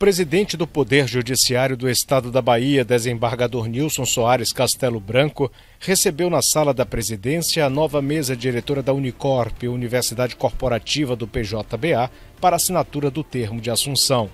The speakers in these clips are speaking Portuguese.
presidente do Poder Judiciário do Estado da Bahia, desembargador Nilson Soares Castelo Branco, recebeu na sala da presidência a nova mesa diretora da Unicorp, Universidade Corporativa do PJBA, para assinatura do termo de assunção.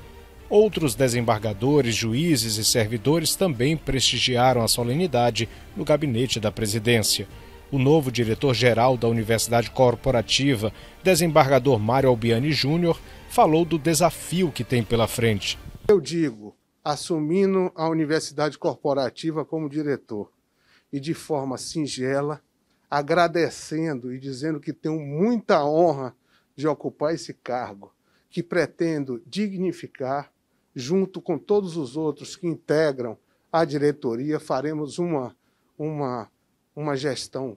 Outros desembargadores, juízes e servidores também prestigiaram a solenidade no gabinete da presidência. O novo diretor-geral da Universidade Corporativa, desembargador Mário Albiani Júnior, falou do desafio que tem pela frente. Eu digo, assumindo a universidade corporativa como diretor e de forma singela, agradecendo e dizendo que tenho muita honra de ocupar esse cargo, que pretendo dignificar, junto com todos os outros que integram a diretoria, faremos uma, uma, uma gestão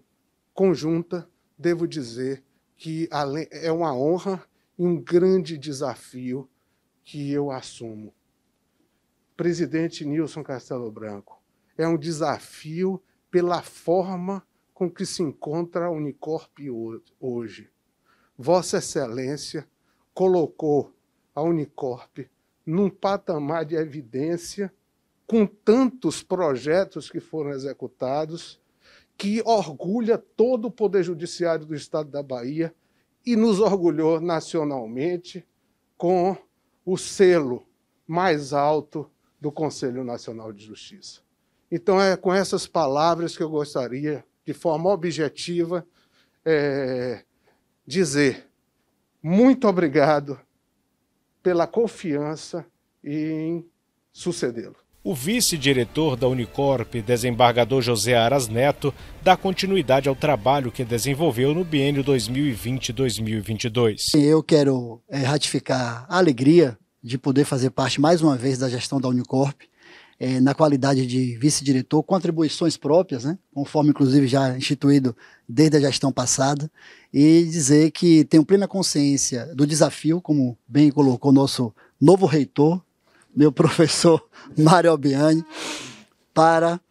conjunta. Devo dizer que é uma honra e um grande desafio que eu assumo presidente Nilson Castelo Branco. É um desafio pela forma com que se encontra a Unicorp hoje. Vossa Excelência colocou a Unicorp num patamar de evidência com tantos projetos que foram executados que orgulha todo o poder judiciário do estado da Bahia e nos orgulhou nacionalmente com o selo mais alto do Conselho Nacional de Justiça. Então, é com essas palavras que eu gostaria, de forma objetiva, é, dizer muito obrigado pela confiança em sucedê-lo. O vice-diretor da Unicorp, desembargador José Aras Neto, dá continuidade ao trabalho que desenvolveu no biênio 2020-2022. Eu quero é, ratificar a alegria de poder fazer parte mais uma vez da gestão da Unicorp, é, na qualidade de vice-diretor, com atribuições próprias, né, conforme inclusive já instituído desde a gestão passada, e dizer que tenho plena consciência do desafio, como bem colocou nosso novo reitor, meu professor Mário Albiani, para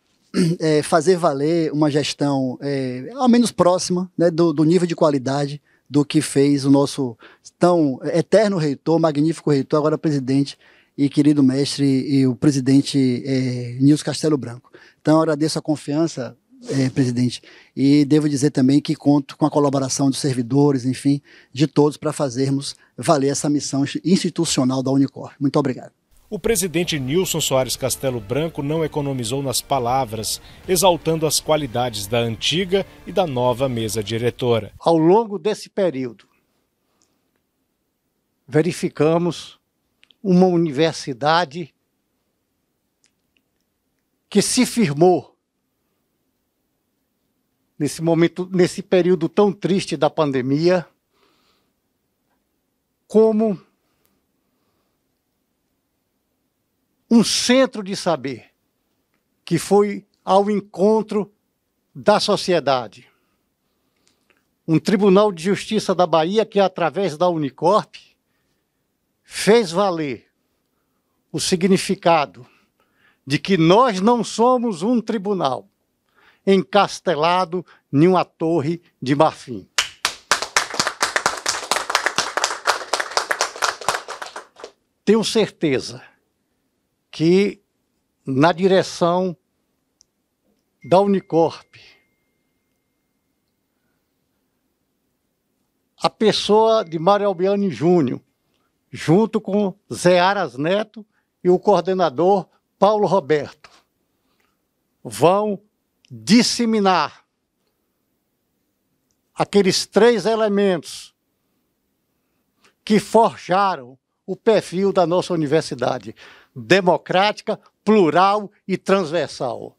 é, fazer valer uma gestão é, ao menos próxima né, do, do nível de qualidade do que fez o nosso tão eterno reitor, magnífico reitor, agora presidente e querido mestre e o presidente é, Nilson Castelo Branco. Então, eu agradeço a confiança, é, presidente, e devo dizer também que conto com a colaboração dos servidores, enfim, de todos para fazermos valer essa missão institucional da Unicor. Muito obrigado. O presidente Nilson Soares Castelo Branco não economizou nas palavras, exaltando as qualidades da antiga e da nova mesa diretora. Ao longo desse período, verificamos uma universidade que se firmou nesse momento, nesse período tão triste da pandemia, como um centro de saber que foi ao encontro da sociedade. Um Tribunal de Justiça da Bahia que, através da Unicorp, fez valer o significado de que nós não somos um tribunal encastelado em uma torre de marfim. Tenho certeza que na direção da Unicorp, a pessoa de Mário Albiani Júnior, junto com Zé Aras Neto e o coordenador Paulo Roberto, vão disseminar aqueles três elementos que forjaram o perfil da nossa universidade democrática, plural e transversal.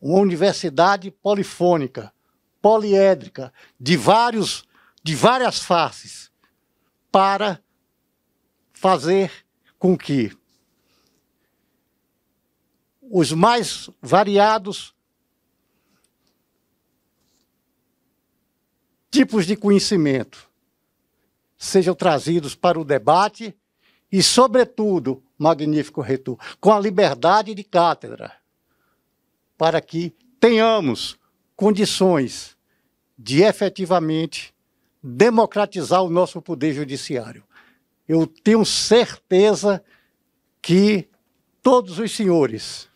Uma universidade polifônica, poliédrica, de, vários, de várias faces, para fazer com que os mais variados tipos de conhecimento sejam trazidos para o debate e, sobretudo, magnífico retor, com a liberdade de cátedra, para que tenhamos condições de efetivamente democratizar o nosso poder judiciário. Eu tenho certeza que todos os senhores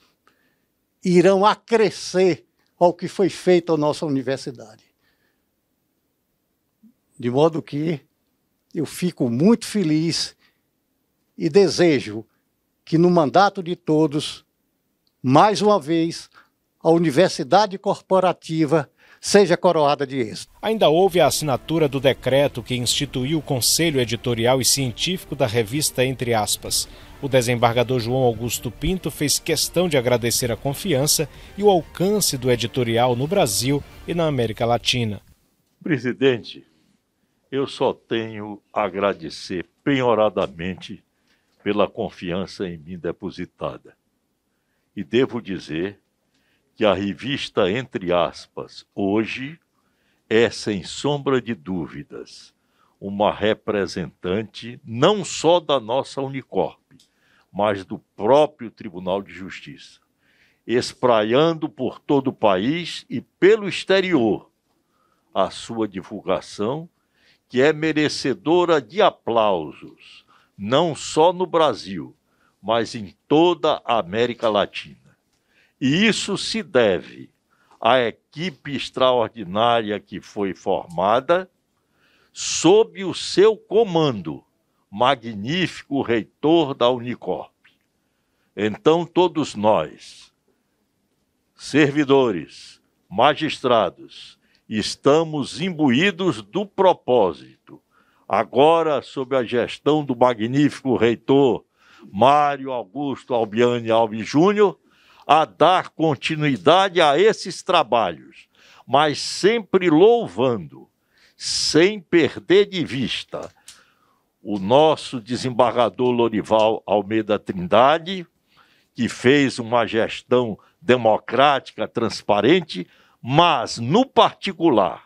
irão acrescer ao que foi feito à nossa universidade. De modo que eu fico muito feliz e desejo que, no mandato de todos, mais uma vez, a Universidade Corporativa seja coroada de êxito. Ainda houve a assinatura do decreto que instituiu o Conselho Editorial e Científico da revista Entre Aspas. O desembargador João Augusto Pinto fez questão de agradecer a confiança e o alcance do editorial no Brasil e na América Latina. Presidente, eu só tenho a agradecer penhoradamente pela confiança em mim depositada. E devo dizer que a revista, entre aspas, hoje é, sem sombra de dúvidas, uma representante não só da nossa Unicorp, mas do próprio Tribunal de Justiça, espraiando por todo o país e pelo exterior a sua divulgação que é merecedora de aplausos, não só no Brasil, mas em toda a América Latina. E isso se deve à equipe extraordinária que foi formada sob o seu comando, magnífico reitor da Unicorp. Então, todos nós, servidores, magistrados, estamos imbuídos do propósito. Agora, sob a gestão do magnífico reitor Mário Augusto Albiani Alves Júnior, a dar continuidade a esses trabalhos, mas sempre louvando, sem perder de vista o nosso desembargador Lorival Almeida Trindade, que fez uma gestão democrática, transparente, mas no particular,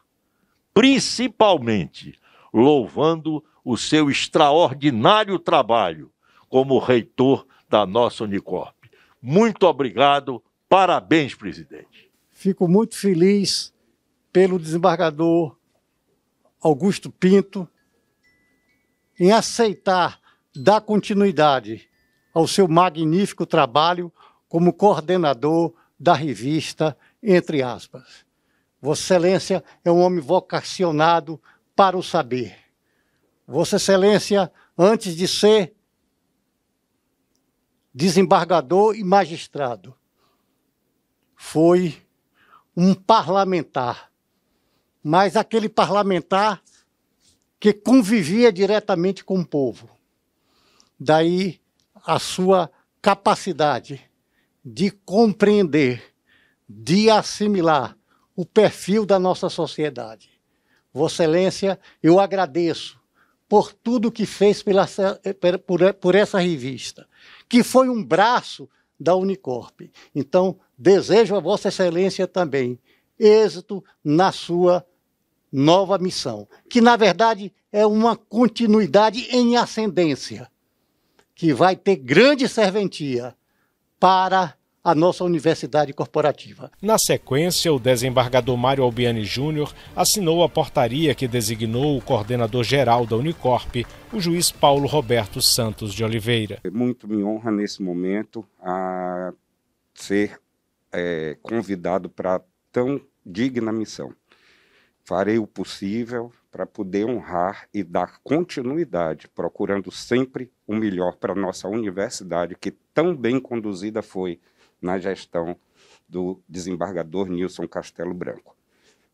principalmente louvando o seu extraordinário trabalho como reitor da nossa Unicorp. Muito obrigado, parabéns, presidente. Fico muito feliz pelo desembargador Augusto Pinto em aceitar dar continuidade ao seu magnífico trabalho como coordenador da revista entre aspas. Vossa Excelência é um homem vocacionado para o saber. Vossa Excelência, antes de ser desembargador e magistrado, foi um parlamentar, mas aquele parlamentar que convivia diretamente com o povo. Daí a sua capacidade de compreender de assimilar o perfil da nossa sociedade. Vossa Excelência, eu agradeço por tudo que fez pela, por, por essa revista, que foi um braço da Unicorp. Então, desejo a Vossa Excelência também êxito na sua nova missão, que na verdade é uma continuidade em ascendência, que vai ter grande serventia para a nossa universidade corporativa. Na sequência, o desembargador Mário Albiani Júnior assinou a portaria que designou o coordenador geral da Unicorp, o juiz Paulo Roberto Santos de Oliveira. É muito me honra nesse momento a ser é, convidado para tão digna missão. Farei o possível para poder honrar e dar continuidade, procurando sempre o melhor para a nossa universidade, que tão bem conduzida foi na gestão do desembargador Nilson Castelo Branco.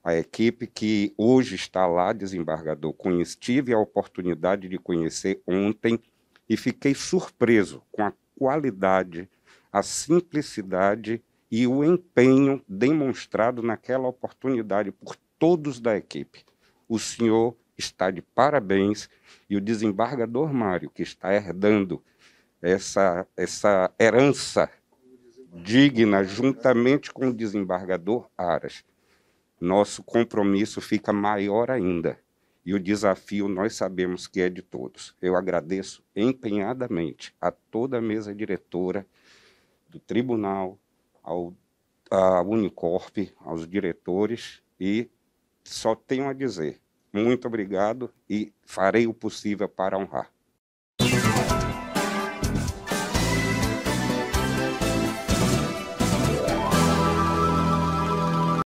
A equipe que hoje está lá, desembargador, tive a oportunidade de conhecer ontem e fiquei surpreso com a qualidade, a simplicidade e o empenho demonstrado naquela oportunidade por todos da equipe. O senhor está de parabéns e o desembargador Mário, que está herdando essa, essa herança digna, juntamente com o desembargador Aras. Nosso compromisso fica maior ainda e o desafio nós sabemos que é de todos. Eu agradeço empenhadamente a toda a mesa diretora do tribunal, ao à Unicorp, aos diretores e só tenho a dizer muito obrigado e farei o possível para honrar.